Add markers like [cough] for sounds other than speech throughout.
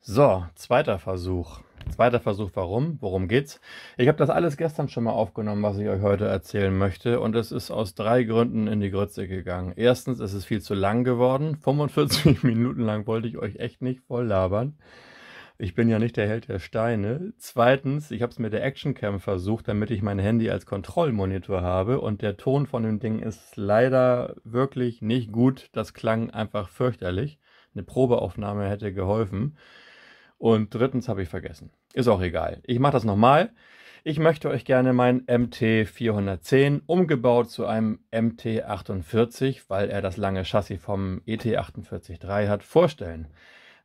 So, zweiter Versuch. Zweiter Versuch, warum? Worum geht's? Ich habe das alles gestern schon mal aufgenommen, was ich euch heute erzählen möchte. Und es ist aus drei Gründen in die Grütze gegangen. Erstens, es ist viel zu lang geworden. 45 [laughs] Minuten lang wollte ich euch echt nicht voll labern. Ich bin ja nicht der Held der Steine. Zweitens, ich habe es mit der Actioncam versucht, damit ich mein Handy als Kontrollmonitor habe. Und der Ton von dem Ding ist leider wirklich nicht gut. Das klang einfach fürchterlich. Eine Probeaufnahme hätte geholfen. Und drittens habe ich vergessen. Ist auch egal. Ich mache das nochmal. Ich möchte euch gerne meinen MT410 umgebaut zu einem MT48, weil er das lange Chassis vom ET483 hat, vorstellen.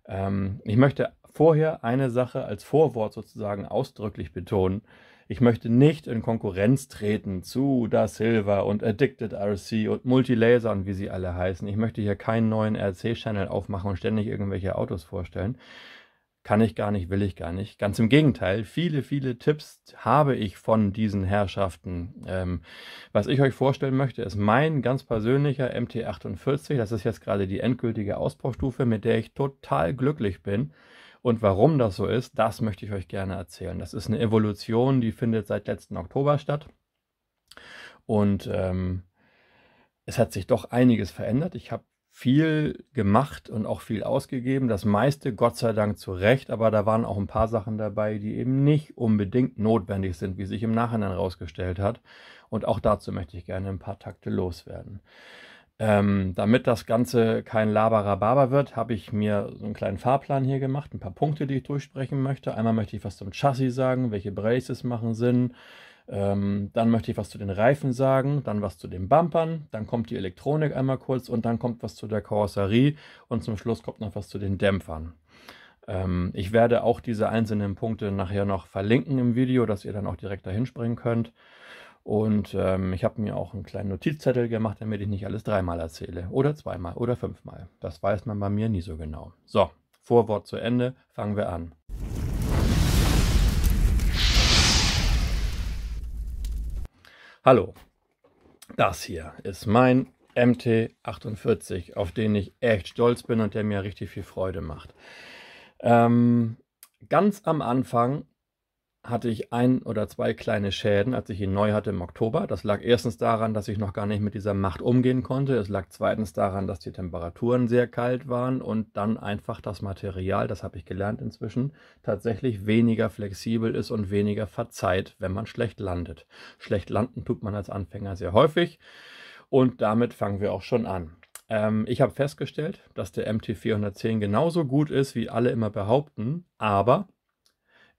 Ähm, ich möchte vorher eine Sache als Vorwort sozusagen ausdrücklich betonen. Ich möchte nicht in Konkurrenz treten zu Da Silva und Addicted RC und Multilaser und wie sie alle heißen. Ich möchte hier keinen neuen RC-Channel aufmachen und ständig irgendwelche Autos vorstellen kann ich gar nicht, will ich gar nicht. Ganz im Gegenteil, viele, viele Tipps habe ich von diesen Herrschaften. Ähm, was ich euch vorstellen möchte, ist mein ganz persönlicher MT48. Das ist jetzt gerade die endgültige Ausbaustufe, mit der ich total glücklich bin. Und warum das so ist, das möchte ich euch gerne erzählen. Das ist eine Evolution, die findet seit letzten Oktober statt. Und ähm, es hat sich doch einiges verändert. Ich habe viel gemacht und auch viel ausgegeben. Das meiste, Gott sei Dank, zu Recht, aber da waren auch ein paar Sachen dabei, die eben nicht unbedingt notwendig sind, wie sich im Nachhinein herausgestellt hat. Und auch dazu möchte ich gerne ein paar Takte loswerden. Ähm, damit das Ganze kein Laberababer wird, habe ich mir so einen kleinen Fahrplan hier gemacht, ein paar Punkte, die ich durchsprechen möchte. Einmal möchte ich was zum Chassis sagen, welche Braces machen Sinn, ähm, dann möchte ich was zu den Reifen sagen, dann was zu den Bumpern, dann kommt die Elektronik einmal kurz und dann kommt was zu der Karosserie und zum Schluss kommt noch was zu den Dämpfern. Ähm, ich werde auch diese einzelnen Punkte nachher noch verlinken im Video, dass ihr dann auch direkt dahin springen könnt. Und ähm, ich habe mir auch einen kleinen Notizzettel gemacht, damit ich nicht alles dreimal erzähle oder zweimal oder fünfmal. Das weiß man bei mir nie so genau. So, Vorwort zu Ende, fangen wir an. Hallo, das hier ist mein MT48, auf den ich echt stolz bin und der mir richtig viel Freude macht. Ähm, ganz am Anfang hatte ich ein oder zwei kleine Schäden, als ich ihn neu hatte im Oktober. Das lag erstens daran, dass ich noch gar nicht mit dieser Macht umgehen konnte. Es lag zweitens daran, dass die Temperaturen sehr kalt waren und dann einfach das Material, das habe ich gelernt inzwischen, tatsächlich weniger flexibel ist und weniger verzeiht, wenn man schlecht landet. Schlecht landen tut man als Anfänger sehr häufig und damit fangen wir auch schon an ähm, ich habe festgestellt, dass der MT410 genauso gut ist, wie alle immer behaupten, aber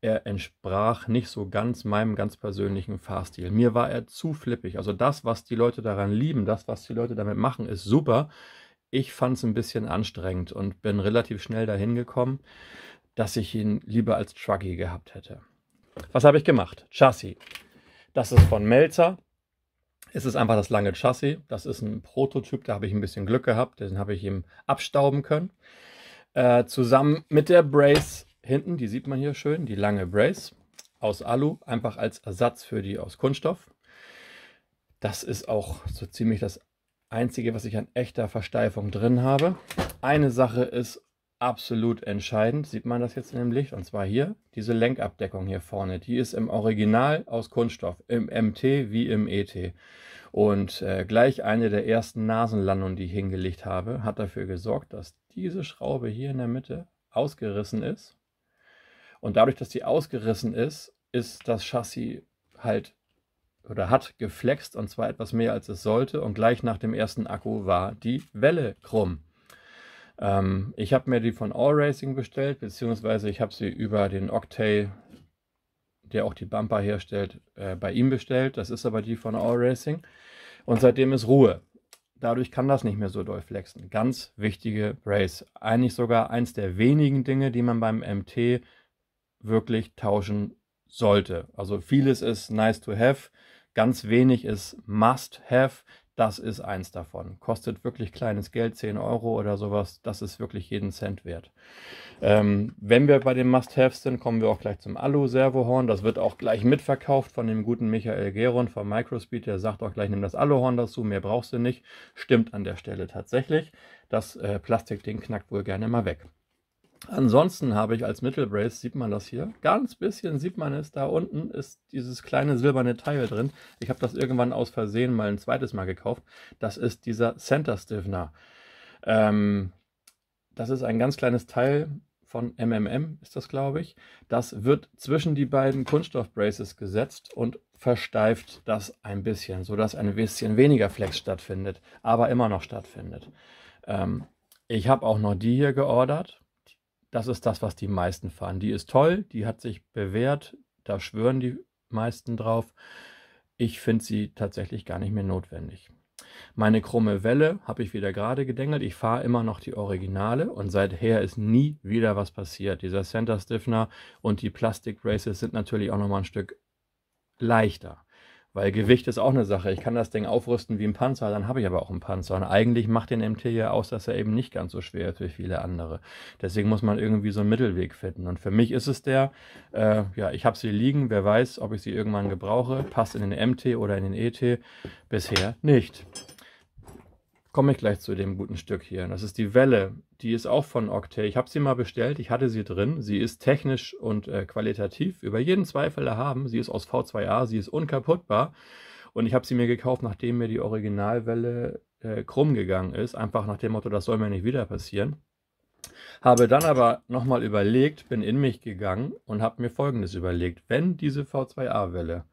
er entsprach nicht so ganz meinem ganz persönlichen Fahrstil. Mir war er zu flippig. Also das, was die Leute daran lieben, das, was die Leute damit machen, ist super. Ich fand es ein bisschen anstrengend und bin relativ schnell dahin gekommen, dass ich ihn lieber als Truggy gehabt hätte. Was habe ich gemacht? Chassis. Das ist von Melzer. Es ist einfach das lange Chassis. Das ist ein Prototyp, da habe ich ein bisschen Glück gehabt. Den habe ich ihm abstauben können. Äh, zusammen mit der Brace hinten, die sieht man hier schön, die lange Brace aus Alu, einfach als Ersatz für die aus Kunststoff. Das ist auch so ziemlich das Einzige, was ich an echter Versteifung drin habe. Eine Sache ist absolut entscheidend, sieht man das jetzt in dem Licht, und zwar hier, diese Lenkabdeckung hier vorne, die ist im Original aus Kunststoff, im MT wie im ET. Und äh, gleich eine der ersten Nasenlandungen, die ich hingelegt habe, hat dafür gesorgt, dass diese Schraube hier in der Mitte ausgerissen ist und dadurch, dass die ausgerissen ist, ist das Chassis halt oder hat geflext und zwar etwas mehr als es sollte. Und gleich nach dem ersten Akku war die Welle krumm. Ähm, ich habe mir die von All Racing bestellt, beziehungsweise ich habe sie über den Octay, der auch die Bumper herstellt, äh, bei ihm bestellt. Das ist aber die von All Racing. Und seitdem ist Ruhe. Dadurch kann das nicht mehr so doll flexen. Ganz wichtige Race. Eigentlich sogar eins der wenigen Dinge, die man beim MT wirklich tauschen sollte. Also vieles ist nice to have, ganz wenig ist must have. Das ist eins davon. Kostet wirklich kleines Geld, 10 Euro oder sowas. Das ist wirklich jeden Cent wert. Ähm, wenn wir bei den Must-Haves sind, kommen wir auch gleich zum Alu-Servohorn. Das wird auch gleich mitverkauft von dem guten Michael Geron von Microspeed. Der sagt auch gleich, nimm das Aluhorn dazu, mehr brauchst du nicht. Stimmt an der Stelle tatsächlich. Das äh, Plastikding knackt wohl gerne mal weg. Ansonsten habe ich als Mittelbrace, sieht man das hier, ganz bisschen sieht man es, da unten ist dieses kleine silberne Teil drin. Ich habe das irgendwann aus Versehen mal ein zweites Mal gekauft. Das ist dieser Center Stiffener. Ähm, das ist ein ganz kleines Teil von MMM, ist das glaube ich. Das wird zwischen die beiden Kunststoffbraces gesetzt und versteift das ein bisschen, sodass ein bisschen weniger Flex stattfindet, aber immer noch stattfindet. Ähm, ich habe auch noch die hier geordert das ist das, was die meisten fahren. Die ist toll, die hat sich bewährt, da schwören die meisten drauf. Ich finde sie tatsächlich gar nicht mehr notwendig. Meine krumme Welle habe ich wieder gerade gedengelt. Ich fahre immer noch die Originale und seither ist nie wieder was passiert. Dieser Center Stiffner und die Plastic Braces sind natürlich auch noch mal ein Stück leichter. Weil Gewicht ist auch eine Sache. Ich kann das Ding aufrüsten wie ein Panzer, dann habe ich aber auch einen Panzer. Und eigentlich macht den MT ja aus, dass er eben nicht ganz so schwer ist wie viele andere. Deswegen muss man irgendwie so einen Mittelweg finden. Und für mich ist es der, äh, ja, ich habe sie liegen, wer weiß, ob ich sie irgendwann gebrauche. Passt in den MT oder in den ET. Bisher nicht komme ich gleich zu dem guten Stück hier. Das ist die Welle. Die ist auch von Octay. Ich habe sie mal bestellt. Ich hatte sie drin. Sie ist technisch und äh, qualitativ über jeden Zweifel erhaben. Sie ist aus V2A. Sie ist unkaputtbar. Und ich habe sie mir gekauft, nachdem mir die Originalwelle äh, krumm gegangen ist. Einfach nach dem Motto, das soll mir nicht wieder passieren. Habe dann aber nochmal überlegt, bin in mich gegangen und habe mir Folgendes überlegt. Wenn diese V2A-Welle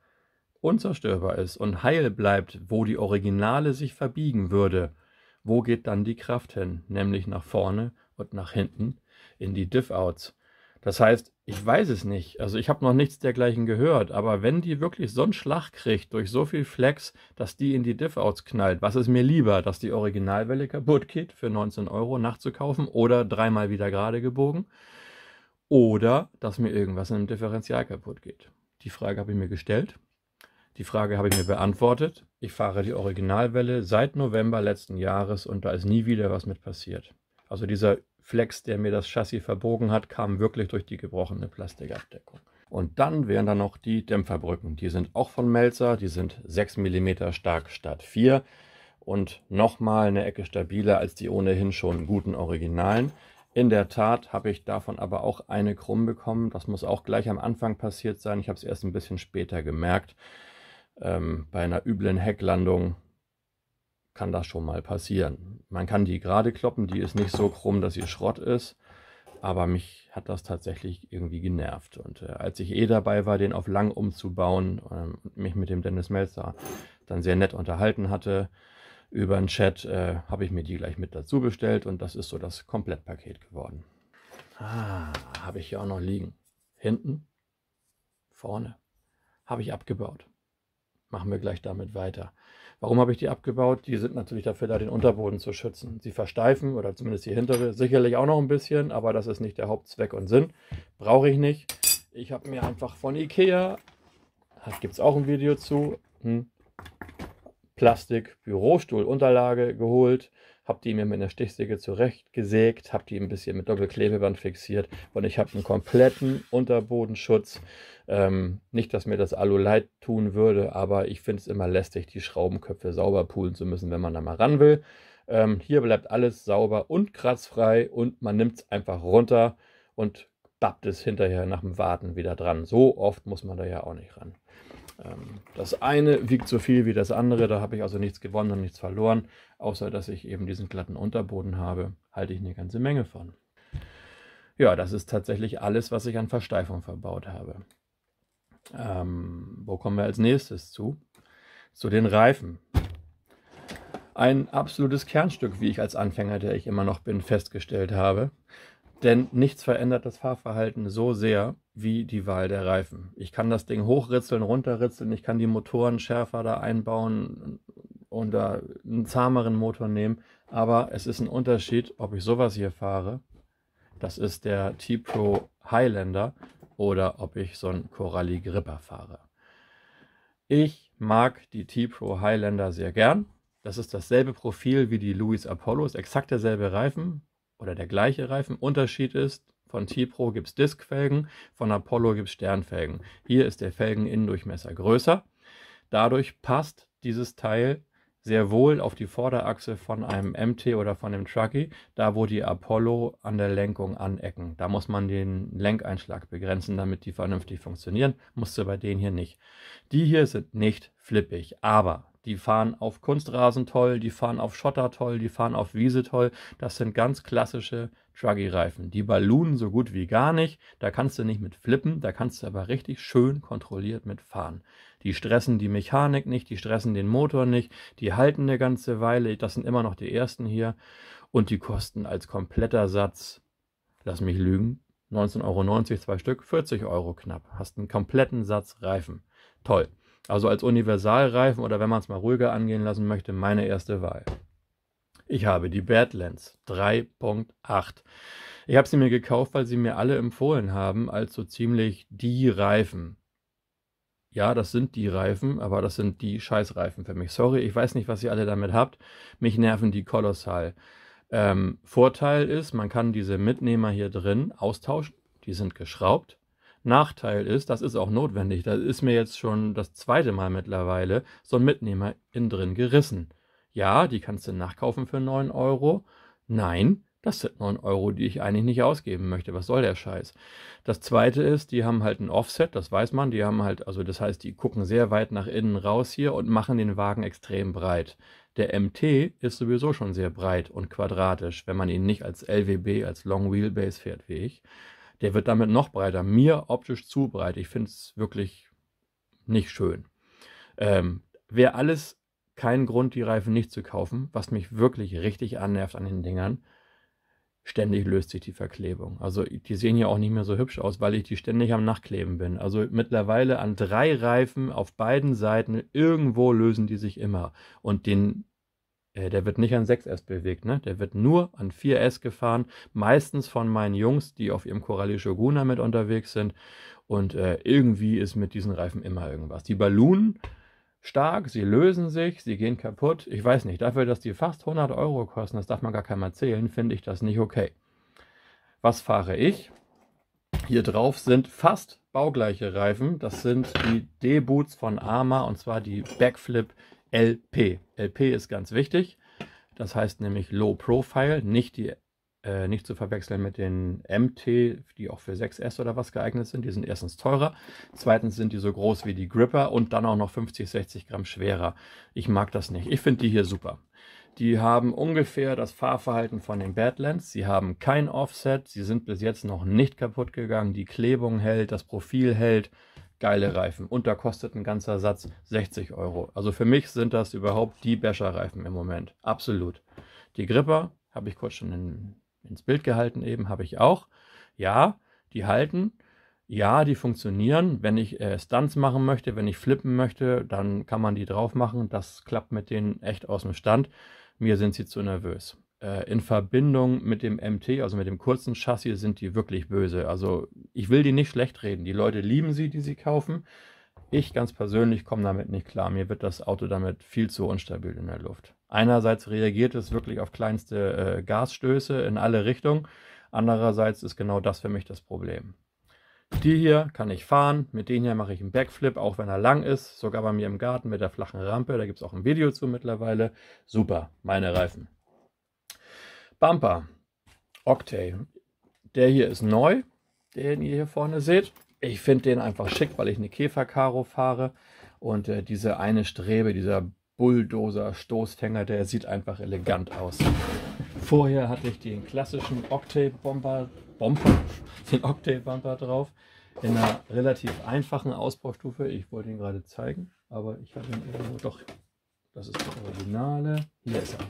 unzerstörbar ist und heil bleibt, wo die Originale sich verbiegen würde, wo geht dann die Kraft hin? Nämlich nach vorne und nach hinten in die Diff-Outs. Das heißt, ich weiß es nicht. Also ich habe noch nichts dergleichen gehört. Aber wenn die wirklich so einen Schlag kriegt durch so viel Flex, dass die in die Diff-Outs knallt, was ist mir lieber, dass die Originalwelle kaputt geht für 19 Euro nachzukaufen oder dreimal wieder gerade gebogen? Oder dass mir irgendwas im Differential kaputt geht? Die Frage habe ich mir gestellt. Die Frage habe ich mir beantwortet. Ich fahre die Originalwelle seit November letzten Jahres und da ist nie wieder was mit passiert. Also dieser Flex, der mir das Chassis verbogen hat, kam wirklich durch die gebrochene Plastikabdeckung. Und dann wären da noch die Dämpferbrücken. Die sind auch von Melzer, die sind 6 mm stark statt 4 und nochmal eine Ecke stabiler als die ohnehin schon guten Originalen. In der Tat habe ich davon aber auch eine krumm bekommen. Das muss auch gleich am Anfang passiert sein. Ich habe es erst ein bisschen später gemerkt ähm, bei einer üblen Hecklandung kann das schon mal passieren. Man kann die gerade kloppen, die ist nicht so krumm, dass sie Schrott ist, aber mich hat das tatsächlich irgendwie genervt. Und äh, als ich eh dabei war, den auf lang umzubauen ähm, und mich mit dem Dennis Melzer dann sehr nett unterhalten hatte über den Chat, äh, habe ich mir die gleich mit dazu bestellt und das ist so das Komplettpaket geworden. Ah, habe ich hier auch noch liegen. Hinten, vorne, habe ich abgebaut machen wir gleich damit weiter. Warum habe ich die abgebaut? Die sind natürlich dafür da, den Unterboden zu schützen. Sie versteifen oder zumindest die hintere sicherlich auch noch ein bisschen, aber das ist nicht der Hauptzweck und Sinn. Brauche ich nicht. Ich habe mir einfach von Ikea, gibt es auch ein Video zu, hm, Plastik Bürostuhlunterlage geholt habe die mir mit einer Stichsäge zurechtgesägt, habe die ein bisschen mit Doppelklebeband fixiert und ich habe einen kompletten Unterbodenschutz. Ähm, nicht, dass mir das Alu leid tun würde, aber ich finde es immer lästig, die Schraubenköpfe sauber pulen zu müssen, wenn man da mal ran will. Ähm, hier bleibt alles sauber und kratzfrei und man nimmt es einfach runter und bappt es hinterher nach dem Warten wieder dran. So oft muss man da ja auch nicht ran. Ähm, das eine wiegt so viel wie das andere, da habe ich also nichts gewonnen und nichts verloren, außer dass ich eben diesen glatten Unterboden habe, halte ich eine ganze Menge von. Ja, das ist tatsächlich alles, was ich an Versteifung verbaut habe. Ähm, wo kommen wir als nächstes zu? Zu den Reifen. Ein absolutes Kernstück, wie ich als Anfänger, der ich immer noch bin, festgestellt habe. Denn nichts verändert das Fahrverhalten so sehr wie die Wahl der Reifen. Ich kann das Ding hochritzeln, runterritzeln, ich kann die Motoren schärfer da einbauen und da einen zahmeren Motor nehmen, aber es ist ein Unterschied, ob ich sowas hier fahre, das ist der T-Pro Highlander, oder ob ich so einen Coralli Gripper fahre. Ich mag die T-Pro Highlander sehr gern. Das ist dasselbe Profil wie die Louis Apollo, ist exakt derselbe Reifen oder der gleiche Reifen. Unterschied ist, von Tipro gibt es Diskfelgen, von Apollo gibt es Sternfelgen. Hier ist der Felgeninnendurchmesser größer. Dadurch passt dieses Teil sehr wohl auf die Vorderachse von einem MT oder von dem Truckee, da wo die Apollo an der Lenkung anecken. Da muss man den Lenkeinschlag begrenzen, damit die vernünftig funktionieren. Musste bei denen hier nicht. Die hier sind nicht flippig, aber die fahren auf Kunstrasen toll, die fahren auf Schotter toll, die fahren auf Wiese toll. Das sind ganz klassische Truggy-Reifen. Die balloonen so gut wie gar nicht. Da kannst du nicht mit flippen, da kannst du aber richtig schön kontrolliert mit fahren. Die stressen die Mechanik nicht, die stressen den Motor nicht, die halten eine ganze Weile. Das sind immer noch die ersten hier. Und die kosten als kompletter Satz, lass mich lügen, 19,90 Euro, zwei Stück, 40 Euro knapp. Hast einen kompletten Satz Reifen. Toll. Also als Universalreifen oder wenn man es mal ruhiger angehen lassen möchte, meine erste Wahl. Ich habe die Badlands 3.8. Ich habe sie mir gekauft, weil sie mir alle empfohlen haben, als so ziemlich die Reifen. Ja, das sind die Reifen, aber das sind die Scheißreifen für mich. Sorry, ich weiß nicht, was ihr alle damit habt. Mich nerven die kolossal. Ähm, Vorteil ist, man kann diese Mitnehmer hier drin austauschen. Die sind geschraubt. Nachteil ist, das ist auch notwendig, da ist mir jetzt schon das zweite Mal mittlerweile so ein Mitnehmer innen drin gerissen. Ja, die kannst du nachkaufen für 9 Euro. Nein, das sind 9 Euro, die ich eigentlich nicht ausgeben möchte. Was soll der Scheiß? Das zweite ist, die haben halt ein Offset, das weiß man. Die haben halt, also das heißt, die gucken sehr weit nach innen raus hier und machen den Wagen extrem breit. Der MT ist sowieso schon sehr breit und quadratisch, wenn man ihn nicht als LWB, als Long Wheelbase fährt wie ich. Der wird damit noch breiter. Mir optisch zu breit. Ich finde es wirklich nicht schön. Ähm, Wäre alles kein Grund, die Reifen nicht zu kaufen, was mich wirklich richtig annervt an den Dingern. Ständig löst sich die Verklebung. Also die sehen ja auch nicht mehr so hübsch aus, weil ich die ständig am Nachkleben bin. Also mittlerweile an drei Reifen auf beiden Seiten, irgendwo lösen die sich immer. Und den äh, der wird nicht an 6S bewegt, ne? Der wird nur an 4S gefahren, meistens von meinen Jungs, die auf ihrem Corelli Shoguna mit unterwegs sind. Und äh, irgendwie ist mit diesen Reifen immer irgendwas. Die Ballonen stark, sie lösen sich, sie gehen kaputt. Ich weiß nicht, dafür, dass die fast 100 Euro kosten, das darf man gar keinem erzählen, finde ich das nicht okay. Was fahre ich? Hier drauf sind fast baugleiche Reifen. Das sind die D-Boots von Arma und zwar die Backflip LP. LP ist ganz wichtig. Das heißt nämlich Low Profile, nicht, die, äh, nicht zu verwechseln mit den MT, die auch für 6S oder was geeignet sind. Die sind erstens teurer, zweitens sind die so groß wie die Gripper und dann auch noch 50, 60 Gramm schwerer. Ich mag das nicht. Ich finde die hier super. Die haben ungefähr das Fahrverhalten von den Badlands. Sie haben kein Offset. Sie sind bis jetzt noch nicht kaputt gegangen. Die Klebung hält, das Profil hält geile Reifen. Und da kostet ein ganzer Satz 60 Euro. Also für mich sind das überhaupt die Becher-Reifen im Moment. Absolut. Die Gripper habe ich kurz schon in, ins Bild gehalten, eben habe ich auch. Ja, die halten. Ja, die funktionieren. Wenn ich äh, Stunts machen möchte, wenn ich flippen möchte, dann kann man die drauf machen. Das klappt mit denen echt aus dem Stand. Mir sind sie zu nervös. Äh, in Verbindung mit dem MT, also mit dem kurzen Chassis, sind die wirklich böse. Also ich will die nicht schlecht reden. Die Leute lieben sie, die sie kaufen. Ich ganz persönlich komme damit nicht klar. Mir wird das Auto damit viel zu unstabil in der Luft. Einerseits reagiert es wirklich auf kleinste äh, Gasstöße in alle Richtungen. Andererseits ist genau das für mich das Problem. Die hier kann ich fahren, mit denen hier mache ich einen Backflip, auch wenn er lang ist, sogar bei mir im Garten mit der flachen Rampe, da gibt es auch ein Video zu mittlerweile. Super, meine Reifen. Bumper, Octay. Der hier ist neu, den ihr hier vorne seht. Ich finde den einfach schick, weil ich eine Käferkaro fahre. Und äh, diese eine Strebe, dieser Bulldozer, Stoßfänger, der sieht einfach elegant aus. Vorher hatte ich den klassischen octay bomber Bomber, [laughs] den Octave-Bumper drauf, in einer relativ einfachen Ausbaustufe. Ich wollte ihn gerade zeigen, aber ich habe ihn irgendwo, doch, das ist der Originale. Hier ist er.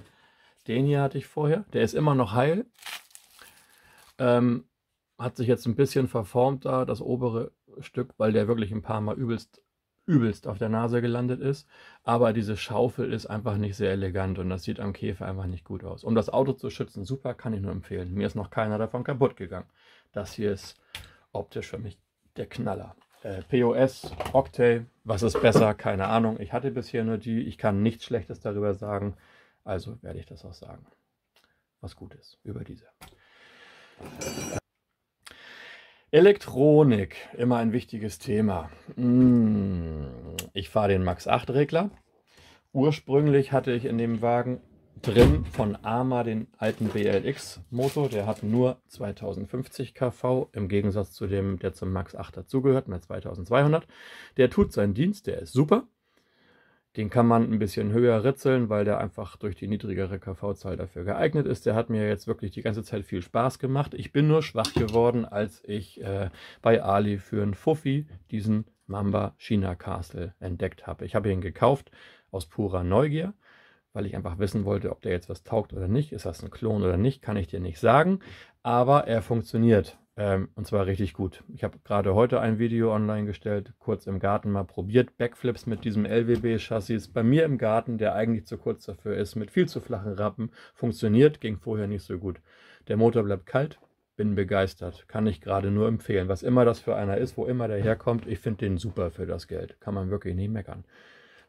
Den hier hatte ich vorher. Der ist immer noch heil. Ähm, hat sich jetzt ein bisschen verformt da, das obere Stück, weil der wirklich ein paar Mal übelst, übelst auf der Nase gelandet ist. Aber diese Schaufel ist einfach nicht sehr elegant und das sieht am Käfer einfach nicht gut aus. Um das Auto zu schützen, super, kann ich nur empfehlen. Mir ist noch keiner davon kaputt gegangen. Das hier ist optisch für mich der Knaller. Äh, POS, Octay, was ist besser? Keine Ahnung. Ich hatte bisher nur die. Ich kann nichts Schlechtes darüber sagen. Also werde ich das auch sagen. Was gut ist über diese. Elektronik, immer ein wichtiges Thema. Mm, ich fahre den Max 8 Regler. Ursprünglich hatte ich in dem Wagen drin von Arma den alten BLX Motor. Der hat nur 2050 kV im Gegensatz zu dem, der zum Max 8 dazugehört mit 2200. Der tut seinen Dienst, der ist super. Den kann man ein bisschen höher ritzeln, weil der einfach durch die niedrigere KV-Zahl dafür geeignet ist. Der hat mir jetzt wirklich die ganze Zeit viel Spaß gemacht. Ich bin nur schwach geworden, als ich äh, bei Ali für einen Fuffi diesen Mamba China Castle entdeckt habe. Ich habe ihn gekauft aus purer Neugier, weil ich einfach wissen wollte, ob der jetzt was taugt oder nicht. Ist das ein Klon oder nicht, kann ich dir nicht sagen. Aber er funktioniert ähm, und zwar richtig gut. Ich habe gerade heute ein Video online gestellt, kurz im Garten mal probiert. Backflips mit diesem LWB-Chassis bei mir im Garten, der eigentlich zu kurz dafür ist, mit viel zu flachen Rappen. Funktioniert, ging vorher nicht so gut. Der Motor bleibt kalt, bin begeistert. Kann ich gerade nur empfehlen. Was immer das für einer ist, wo immer der herkommt, ich finde den super für das Geld. Kann man wirklich nicht meckern.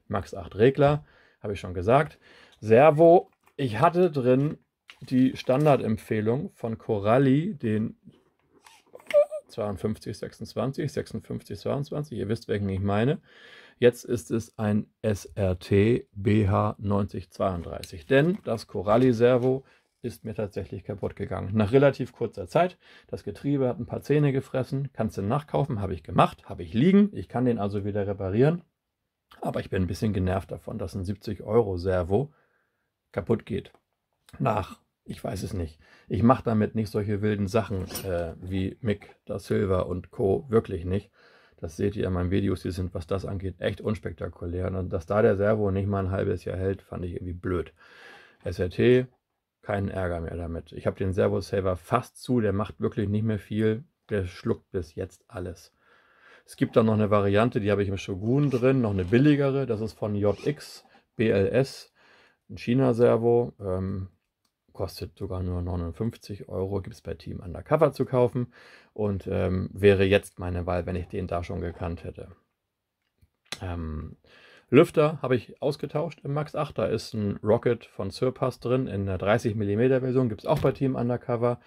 Max 8 Regler, habe ich schon gesagt. Servo, ich hatte drin die Standardempfehlung von Coralli, den 52, 26, 56, 22, ihr wisst, welchen ich meine. Jetzt ist es ein SRT BH9032, denn das Coralli-Servo ist mir tatsächlich kaputt gegangen. Nach relativ kurzer Zeit. Das Getriebe hat ein paar Zähne gefressen. Kannst du nachkaufen, habe ich gemacht, habe ich liegen. Ich kann den also wieder reparieren. Aber ich bin ein bisschen genervt davon, dass ein 70 Euro Servo kaputt geht. Nach ich weiß es nicht. Ich mache damit nicht solche wilden Sachen äh, wie Mick da Silva und Co. wirklich nicht. Das seht ihr in meinen Videos, die sind, was das angeht, echt unspektakulär. Und dass da der Servo nicht mal ein halbes Jahr hält, fand ich irgendwie blöd. SRT, keinen Ärger mehr damit. Ich habe den Servo-Saver fast zu, der macht wirklich nicht mehr viel. Der schluckt bis jetzt alles. Es gibt dann noch eine Variante, die habe ich im Shogun drin, noch eine billigere. Das ist von JX BLS, ein China-Servo. Ähm, kostet sogar nur 59 Euro, gibt es bei Team Undercover zu kaufen und ähm, wäre jetzt meine Wahl, wenn ich den da schon gekannt hätte. Ähm, Lüfter habe ich ausgetauscht im Max 8. Da ist ein Rocket von Surpass drin in der 30 mm Version. Gibt es auch bei Team Undercover.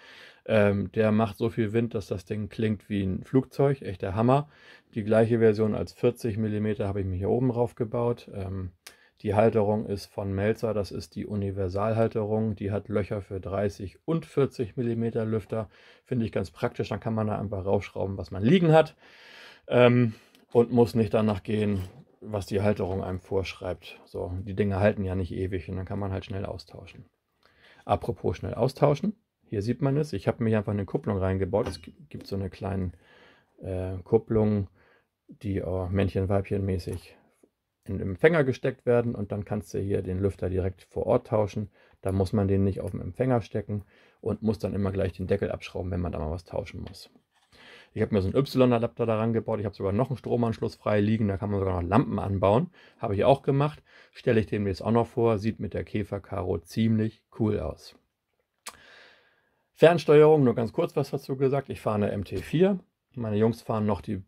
Ähm, der macht so viel Wind, dass das Ding klingt wie ein Flugzeug. Echt der Hammer. Die gleiche Version als 40 mm habe ich mir hier oben drauf gebaut. Ähm, die Halterung ist von Melzer, das ist die Universalhalterung. Die hat Löcher für 30 und 40 mm Lüfter. Finde ich ganz praktisch, dann kann man da einfach raufschrauben, was man liegen hat. Ähm, und muss nicht danach gehen, was die Halterung einem vorschreibt. So, die Dinge halten ja nicht ewig und dann kann man halt schnell austauschen. Apropos schnell austauschen, hier sieht man es, ich habe mir einfach eine Kupplung reingebaut. Es gibt so eine kleine äh, Kupplung, die oh, äh, Männchen-Weibchen mäßig in den Empfänger gesteckt werden und dann kannst du hier den Lüfter direkt vor Ort tauschen. Da muss man den nicht auf dem Empfänger stecken und muss dann immer gleich den Deckel abschrauben, wenn man da mal was tauschen muss. Ich habe mir so einen Y-Adapter daran gebaut. Ich habe sogar noch einen Stromanschluss frei liegen. Da kann man sogar noch Lampen anbauen. Habe ich auch gemacht. Stelle ich demnächst auch noch vor. Sieht mit der Käferkaro ziemlich cool aus. Fernsteuerung, nur ganz kurz was dazu gesagt. Ich fahre eine MT4 meine Jungs fahren noch die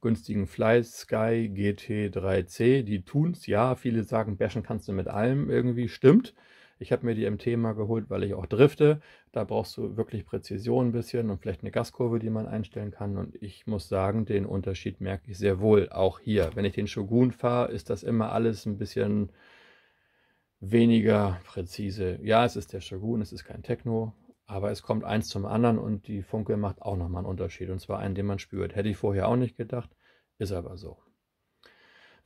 günstigen Fly Sky GT3C. Die tun es ja. Viele sagen, bashen kannst du mit allem. Irgendwie stimmt. Ich habe mir die MT mal geholt, weil ich auch drifte. Da brauchst du wirklich Präzision ein bisschen und vielleicht eine Gaskurve, die man einstellen kann. Und ich muss sagen, den Unterschied merke ich sehr wohl. Auch hier, wenn ich den Shogun fahre, ist das immer alles ein bisschen weniger präzise. Ja, es ist der Shogun, es ist kein Techno, aber es kommt eins zum anderen und die Funke macht auch nochmal einen Unterschied. Und zwar einen, den man spürt. Hätte ich vorher auch nicht gedacht, ist aber so.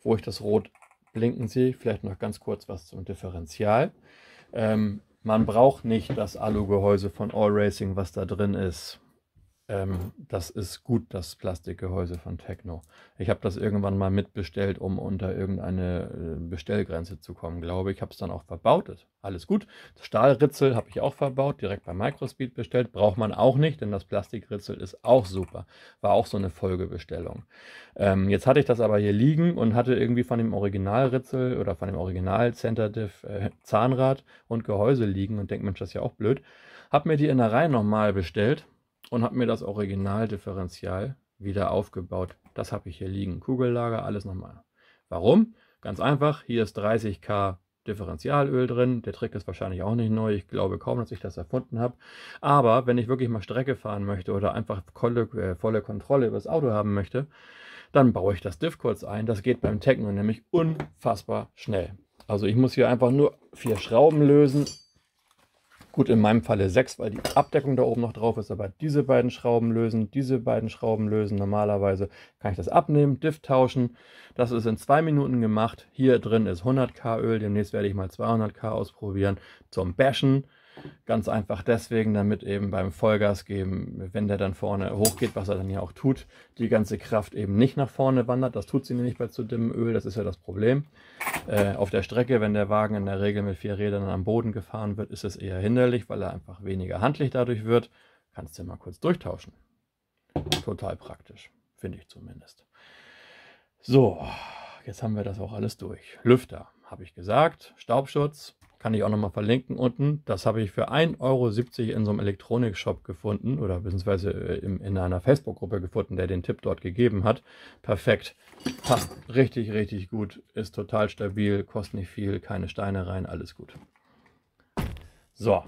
Wo ich das Rot blinken sehe, vielleicht noch ganz kurz was zum Differential. Ähm, man braucht nicht das Alugehäuse von All Racing, was da drin ist ähm, das ist gut, das Plastikgehäuse von Techno. Ich habe das irgendwann mal mitbestellt, um unter irgendeine äh, Bestellgrenze zu kommen, glaube ich. Habe es dann auch verbaut. Alles gut. Das Stahlritzel habe ich auch verbaut, direkt bei Microspeed bestellt. Braucht man auch nicht, denn das Plastikritzel ist auch super. War auch so eine Folgebestellung. Ähm, jetzt hatte ich das aber hier liegen und hatte irgendwie von dem Originalritzel oder von dem Original Centerdiff äh, Zahnrad und Gehäuse liegen und denke, Mensch, das ist ja auch blöd. Habe mir die in der Reihe nochmal bestellt und habe mir das Originaldifferential wieder aufgebaut. Das habe ich hier liegen. Kugellager, alles nochmal. Warum? Ganz einfach, hier ist 30k Differentialöl drin. Der Trick ist wahrscheinlich auch nicht neu. Ich glaube kaum, dass ich das erfunden habe. Aber wenn ich wirklich mal Strecke fahren möchte oder einfach volle, äh, volle Kontrolle über das Auto haben möchte, dann baue ich das Diff kurz ein. Das geht beim Techno nämlich unfassbar schnell. Also ich muss hier einfach nur vier Schrauben lösen Gut, in meinem Falle 6, weil die Abdeckung da oben noch drauf ist, aber diese beiden Schrauben lösen, diese beiden Schrauben lösen. Normalerweise kann ich das abnehmen, Diff tauschen. Das ist in zwei Minuten gemacht. Hier drin ist 100k Öl, demnächst werde ich mal 200k ausprobieren zum Bashen. Ganz einfach deswegen, damit eben beim Vollgas geben, wenn der dann vorne hochgeht, was er dann ja auch tut, die ganze Kraft eben nicht nach vorne wandert. Das tut sie nämlich bei zu dünnem Öl, das ist ja das Problem. Äh, auf der Strecke, wenn der Wagen in der Regel mit vier Rädern am Boden gefahren wird, ist es eher hinderlich, weil er einfach weniger handlich dadurch wird. Kannst du mal kurz durchtauschen. Total praktisch, finde ich zumindest. So, jetzt haben wir das auch alles durch. Lüfter, habe ich gesagt, Staubschutz, kann ich auch nochmal verlinken unten. Das habe ich für 1,70 Euro in so einem Elektronikshop gefunden oder beziehungsweise äh, in einer Facebook-Gruppe gefunden, der den Tipp dort gegeben hat. Perfekt. Passt richtig, richtig gut. Ist total stabil, kostet nicht viel, keine Steine rein, alles gut. So,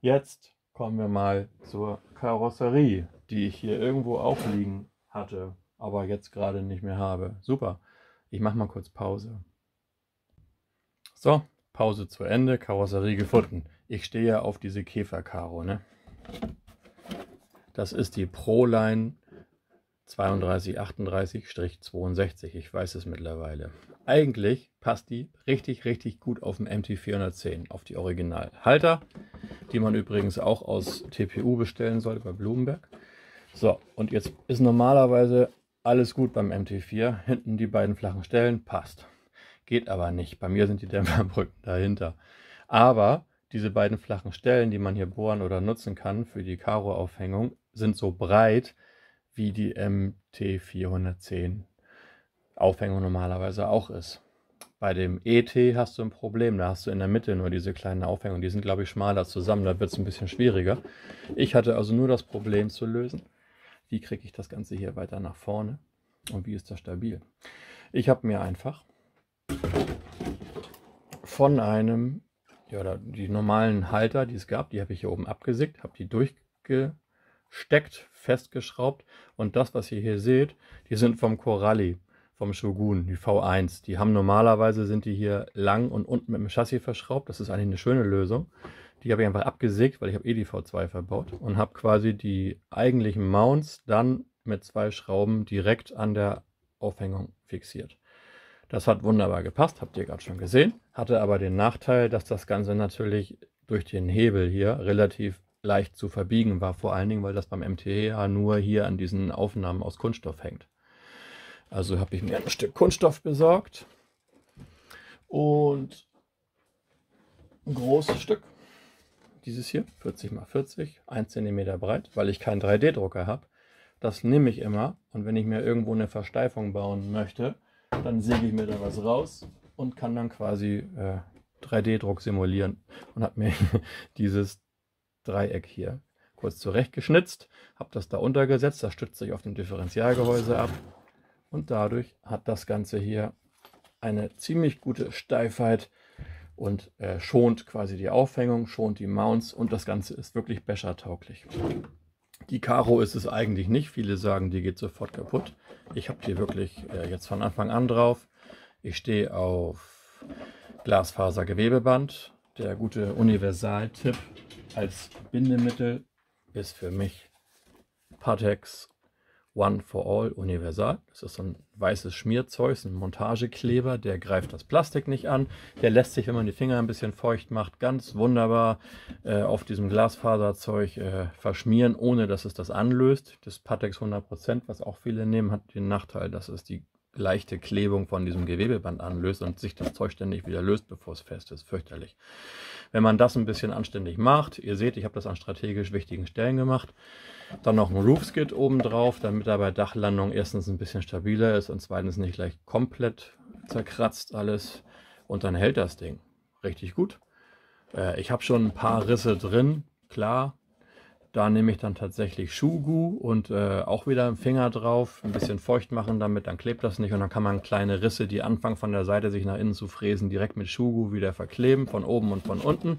jetzt kommen wir mal zur Karosserie, die ich hier irgendwo aufliegen hatte, aber jetzt gerade nicht mehr habe. Super. Ich mache mal kurz Pause. So, Pause zu Ende, Karosserie gefunden. Ich stehe ja auf diese Käferkaro, ne? Das ist die Proline 3238-62. Ich weiß es mittlerweile. Eigentlich passt die richtig, richtig gut auf dem MT410, auf die Originalhalter, die man übrigens auch aus TPU bestellen sollte bei Blumenberg. So, und jetzt ist normalerweise alles gut beim MT4. Hinten die beiden flachen Stellen passt. Geht aber nicht. Bei mir sind die Dämmerbrücken [laughs] dahinter. Aber diese beiden flachen Stellen, die man hier bohren oder nutzen kann für die Karo-Aufhängung, sind so breit wie die MT410 Aufhängung normalerweise auch ist. Bei dem ET hast du ein Problem, da hast du in der Mitte nur diese kleinen Aufhängungen, die sind glaube ich schmaler zusammen, da wird es ein bisschen schwieriger. Ich hatte also nur das Problem zu lösen, wie kriege ich das Ganze hier weiter nach vorne und wie ist das stabil. Ich habe mir einfach von einem, ja, die normalen Halter, die es gab, die habe ich hier oben abgesickt, habe die durchgesteckt, festgeschraubt und das, was ihr hier seht, die sind vom Coralli, vom Shogun, die V1. Die haben normalerweise, sind die hier lang und unten mit dem Chassis verschraubt, das ist eigentlich eine schöne Lösung. Die habe ich einfach abgesägt, weil ich habe eh die V2 verbaut und habe quasi die eigentlichen Mounts dann mit zwei Schrauben direkt an der Aufhängung fixiert. Das hat wunderbar gepasst, habt ihr gerade schon gesehen. Hatte aber den Nachteil, dass das Ganze natürlich durch den Hebel hier relativ leicht zu verbiegen war. Vor allen Dingen, weil das beim MTEA nur hier an diesen Aufnahmen aus Kunststoff hängt. Also habe ich mir ein Stück Kunststoff besorgt und ein großes Stück. Dieses hier, 40 x 40, 1 cm breit, weil ich keinen 3D-Drucker habe. Das nehme ich immer und wenn ich mir irgendwo eine Versteifung bauen möchte, dann säge ich mir da was raus und kann dann quasi äh, 3D-Druck simulieren und habe mir [laughs] dieses Dreieck hier kurz zurechtgeschnitzt, habe das da untergesetzt, das stützt sich auf dem Differentialgehäuse ab und dadurch hat das Ganze hier eine ziemlich gute Steifheit und äh, schont quasi die Aufhängung, schont die Mounts und das Ganze ist wirklich bechertauglich. Die Karo ist es eigentlich nicht. Viele sagen, die geht sofort kaputt. Ich habe die wirklich äh, jetzt von Anfang an drauf. Ich stehe auf Glasfasergewebeband. Der gute Universal-Tipp als Bindemittel ist für mich Patex One for All Universal. Das ist so ein weißes Schmierzeug, ein Montagekleber, der greift das Plastik nicht an. Der lässt sich, wenn man die Finger ein bisschen feucht macht, ganz wunderbar äh, auf diesem Glasfaserzeug äh, verschmieren, ohne dass es das anlöst. Das Patex 100%, was auch viele nehmen, hat den Nachteil, dass es die leichte Klebung von diesem Gewebeband anlöst und sich das Zeug ständig wieder löst, bevor es fest ist. Fürchterlich. Wenn man das ein bisschen anständig macht, ihr seht, ich habe das an strategisch wichtigen Stellen gemacht, dann noch ein Roofskit oben drauf, damit er bei Dachlandung erstens ein bisschen stabiler ist und zweitens nicht gleich komplett zerkratzt alles und dann hält das Ding richtig gut. Äh, ich habe schon ein paar Risse drin, klar, da nehme ich dann tatsächlich Schuhgu und äh, auch wieder einen Finger drauf, ein bisschen feucht machen damit, dann klebt das nicht und dann kann man kleine Risse, die anfangen von der Seite sich nach innen zu fräsen, direkt mit Schuhgu wieder verkleben, von oben und von unten.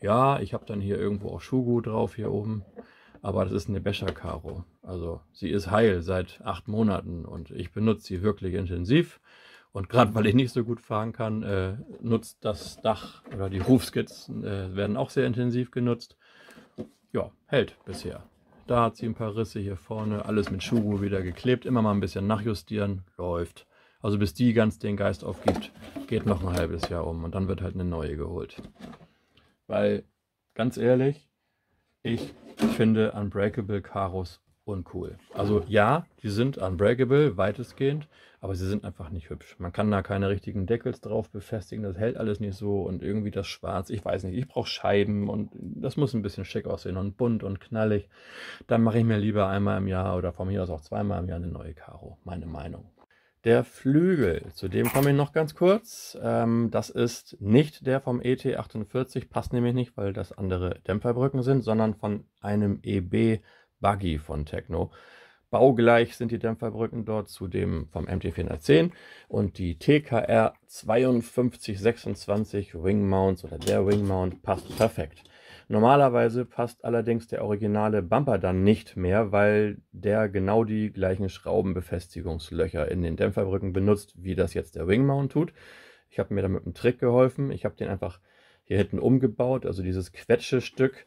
Ja, ich habe dann hier irgendwo auch Schuhgu drauf, hier oben. Aber das ist eine becher Becherkaro. Also sie ist heil seit acht Monaten und ich benutze sie wirklich intensiv. Und gerade weil ich nicht so gut fahren kann, äh, nutzt das Dach oder die Rufskizzen äh, werden auch sehr intensiv genutzt ja, hält bisher. Da hat sie ein paar Risse hier vorne, alles mit Shuru wieder geklebt, immer mal ein bisschen nachjustieren, läuft. Also bis die ganz den Geist aufgibt, geht noch ein halbes Jahr um und dann wird halt eine neue geholt. Weil, ganz ehrlich, ich finde Unbreakable Karos uncool. Also ja, die sind unbreakable, weitestgehend, aber sie sind einfach nicht hübsch. Man kann da keine richtigen Deckels drauf befestigen, das hält alles nicht so und irgendwie das Schwarz, ich weiß nicht, ich brauche Scheiben und das muss ein bisschen schick aussehen und bunt und knallig. Dann mache ich mir lieber einmal im Jahr oder von mir aus auch zweimal im Jahr eine neue Karo, meine Meinung. Der Flügel, zu dem komme ich noch ganz kurz. Ähm, das ist nicht der vom ET48, passt nämlich nicht, weil das andere Dämpferbrücken sind, sondern von einem eb Buggy von Techno. Baugleich sind die Dämpferbrücken dort zu dem vom MT410 und die TKR 5226 Wing Mounts oder der Wing Mount passt perfekt. Normalerweise passt allerdings der originale Bumper dann nicht mehr, weil der genau die gleichen Schraubenbefestigungslöcher in den Dämpferbrücken benutzt, wie das jetzt der Wing Mount tut. Ich habe mir damit einen Trick geholfen. Ich habe den einfach hier hinten umgebaut, also dieses Quetschestück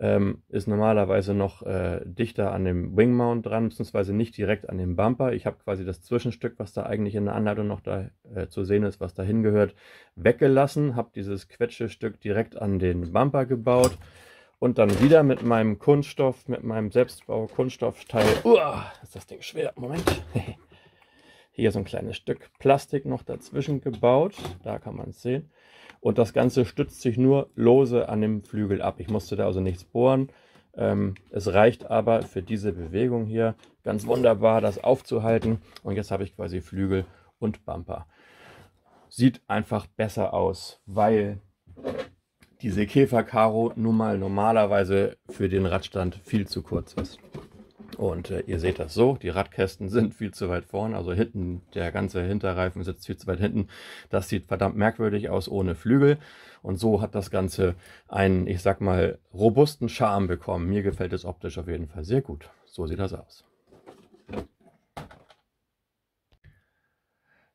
ähm, ist normalerweise noch äh, dichter an dem Wing Mount dran, beziehungsweise nicht direkt an dem Bumper. Ich habe quasi das Zwischenstück, was da eigentlich in der Anleitung noch da äh, zu sehen ist, was da hingehört, weggelassen, habe dieses Quetschestück direkt an den Bumper gebaut und dann wieder mit meinem Kunststoff, mit meinem Selbstbau-Kunststoffteil. Uah, ist das Ding schwer. Moment. [laughs] Hier so ein kleines Stück Plastik noch dazwischen gebaut. Da kann man es sehen. Und das Ganze stützt sich nur lose an dem Flügel ab. Ich musste da also nichts bohren. Ähm, es reicht aber für diese Bewegung hier ganz wunderbar, das aufzuhalten. Und jetzt habe ich quasi Flügel und Bumper. Sieht einfach besser aus, weil diese Käferkaro nun mal normalerweise für den Radstand viel zu kurz ist. Und äh, ihr seht das so, die Radkästen [laughs] sind viel zu weit vorne, also hinten, der ganze Hinterreifen sitzt viel zu weit hinten. Das sieht verdammt merkwürdig aus ohne Flügel. Und so hat das Ganze einen, ich sag mal, robusten Charme bekommen. Mir gefällt es optisch auf jeden Fall sehr gut. So sieht das aus.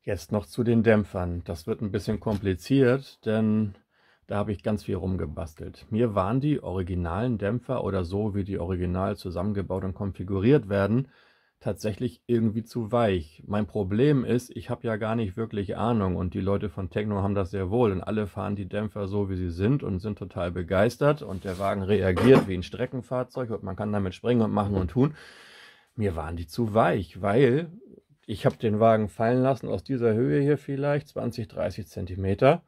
Jetzt noch zu den Dämpfern. Das wird ein bisschen kompliziert, denn da habe ich ganz viel rumgebastelt. Mir waren die originalen Dämpfer oder so, wie die original zusammengebaut und konfiguriert werden, tatsächlich irgendwie zu weich. Mein Problem ist, ich habe ja gar nicht wirklich Ahnung und die Leute von Techno haben das sehr wohl und alle fahren die Dämpfer so, wie sie sind und sind total begeistert und der Wagen reagiert wie ein Streckenfahrzeug und man kann damit springen und machen und tun. Mir waren die zu weich, weil ich habe den Wagen fallen lassen aus dieser Höhe hier vielleicht 20, 30 Zentimeter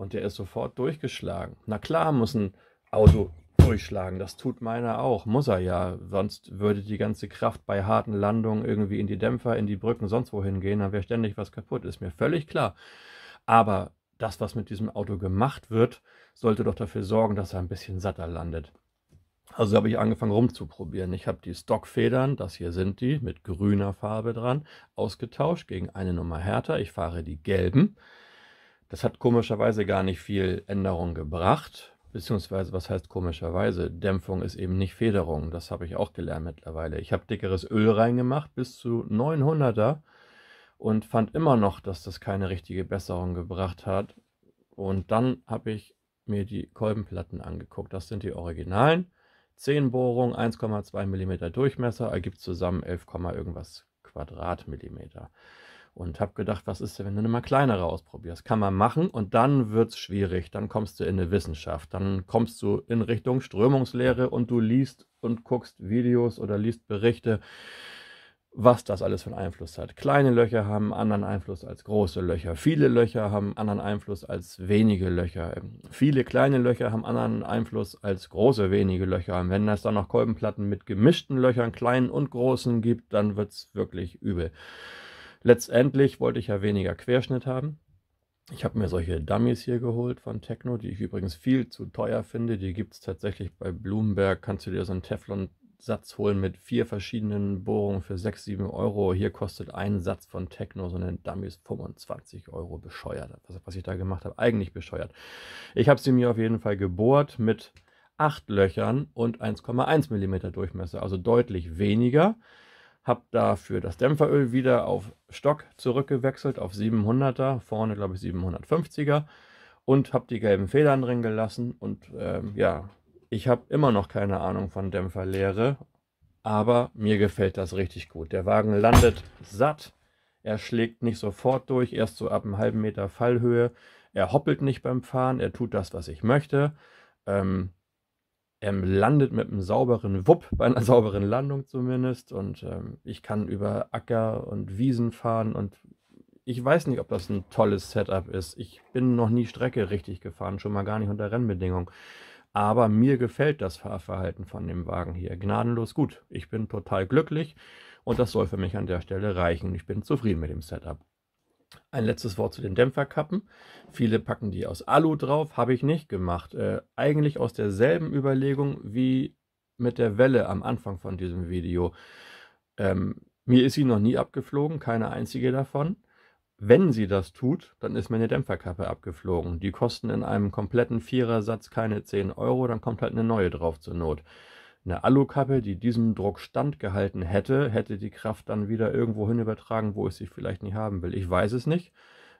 und der ist sofort durchgeschlagen. Na klar muss ein Auto durchschlagen. Das tut meiner auch. Muss er ja. Sonst würde die ganze Kraft bei harten Landungen irgendwie in die Dämpfer, in die Brücken, sonst wohin gehen. Dann wäre ständig was kaputt. Ist mir völlig klar. Aber das, was mit diesem Auto gemacht wird, sollte doch dafür sorgen, dass er ein bisschen satter landet. Also habe ich angefangen rumzuprobieren. Ich habe die Stockfedern, das hier sind die, mit grüner Farbe dran, ausgetauscht gegen eine Nummer härter. Ich fahre die gelben. Das hat komischerweise gar nicht viel Änderung gebracht. Beziehungsweise, was heißt komischerweise? Dämpfung ist eben nicht Federung. Das habe ich auch gelernt mittlerweile. Ich habe dickeres Öl reingemacht bis zu 900er und fand immer noch, dass das keine richtige Besserung gebracht hat. Und dann habe ich mir die Kolbenplatten angeguckt. Das sind die Originalen. 10 Bohrungen, 1,2 mm Durchmesser, ergibt zusammen 11, irgendwas Quadratmillimeter und habe gedacht, was ist denn, wenn du eine mal kleinere ausprobierst? Kann man machen und dann wird es schwierig. Dann kommst du in eine Wissenschaft. Dann kommst du in Richtung Strömungslehre und du liest und guckst Videos oder liest Berichte, was das alles für einen Einfluss hat. Kleine Löcher haben anderen Einfluss als große Löcher. Viele Löcher haben anderen Einfluss als wenige Löcher. Viele kleine Löcher haben anderen Einfluss als große wenige Löcher. Und wenn es dann noch Kolbenplatten mit gemischten Löchern, kleinen und großen gibt, dann wird es wirklich übel. Letztendlich wollte ich ja weniger Querschnitt haben. Ich habe mir solche Dummies hier geholt von Techno, die ich übrigens viel zu teuer finde. Die gibt es tatsächlich bei Bloomberg. Kannst du dir so einen Teflon-Satz holen mit vier verschiedenen Bohrungen für 6, 7 Euro. Hier kostet ein Satz von Techno, so einen Dummies 25 Euro bescheuert. Was, was ich da gemacht habe, eigentlich bescheuert. Ich habe sie mir auf jeden Fall gebohrt mit 8 Löchern und 1,1 mm Durchmesser, also deutlich weniger habe dafür das Dämpferöl wieder auf Stock zurückgewechselt, auf 700er, vorne glaube ich 750er und habe die gelben Federn drin gelassen und ähm, ja, ich habe immer noch keine Ahnung von Dämpferlehre, aber mir gefällt das richtig gut. Der Wagen landet satt, er schlägt nicht sofort durch, erst so ab einem halben Meter Fallhöhe, er hoppelt nicht beim Fahren, er tut das, was ich möchte. Ähm, ähm, landet mit einem sauberen Wupp, bei einer [laughs] sauberen Landung zumindest. Und ähm, ich kann über Acker und Wiesen fahren und ich weiß nicht, ob das ein tolles Setup ist. Ich bin noch nie Strecke richtig gefahren, schon mal gar nicht unter Rennbedingungen. Aber mir gefällt das Fahrverhalten von dem Wagen hier gnadenlos gut. Ich bin total glücklich und das soll für mich an der Stelle reichen. Ich bin zufrieden mit dem Setup. Ein letztes Wort zu den Dämpferkappen. Viele packen die aus Alu drauf, habe ich nicht gemacht. Äh, eigentlich aus derselben Überlegung wie mit der Welle am Anfang von diesem Video. Ähm, mir ist sie noch nie abgeflogen, keine einzige davon. Wenn sie das tut, dann ist mir eine Dämpferkappe abgeflogen. Die kosten in einem kompletten Vierersatz keine 10 Euro, dann kommt halt eine neue drauf zur Not. Eine Alukappe, die diesem Druck standgehalten hätte, hätte die Kraft dann wieder irgendwo hin übertragen, wo es sie vielleicht nicht haben will. Ich weiß es nicht.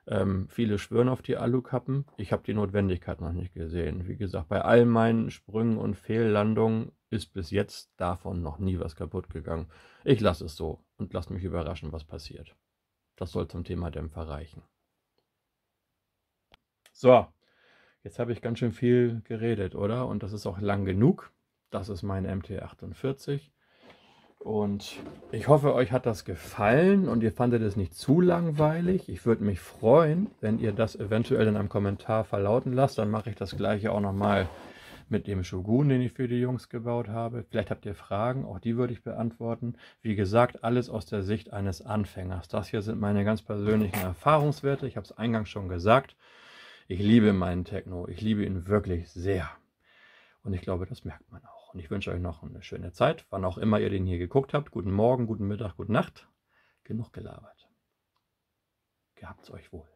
Ähm, viele schwören auf die Alukappen. Ich habe die Notwendigkeit noch nicht gesehen. Wie gesagt, bei all meinen Sprüngen und Fehllandungen ist bis jetzt davon noch nie was kaputt gegangen. Ich lasse es so und lasse mich überraschen, was passiert. Das soll zum Thema Dämpfer reichen. So, jetzt habe ich ganz schön viel geredet, oder? Und das ist auch lang genug. Das ist mein MT48. Und ich hoffe, euch hat das gefallen und ihr fandet es nicht zu langweilig. Ich würde mich freuen, wenn ihr das eventuell in einem Kommentar verlauten lasst. Dann mache ich das gleiche auch nochmal mit dem Shogun, den ich für die Jungs gebaut habe. Vielleicht habt ihr Fragen, auch die würde ich beantworten. Wie gesagt, alles aus der Sicht eines Anfängers. Das hier sind meine ganz persönlichen Erfahrungswerte. Ich habe es eingangs schon gesagt. Ich liebe meinen Techno. Ich liebe ihn wirklich sehr. Und ich glaube, das merkt man auch. Und ich wünsche euch noch eine schöne Zeit, wann auch immer ihr den hier geguckt habt. Guten Morgen, guten Mittag, gute Nacht. Genug gelabert. Gehabt's euch wohl.